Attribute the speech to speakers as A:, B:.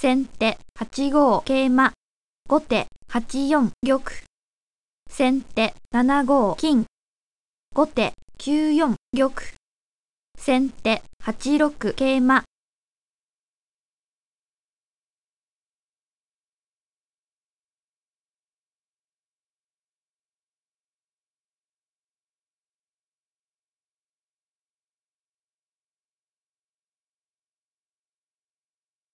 A: 先手8五桂馬。後手8四玉。先手7五金。後手9四玉。先手8六桂馬。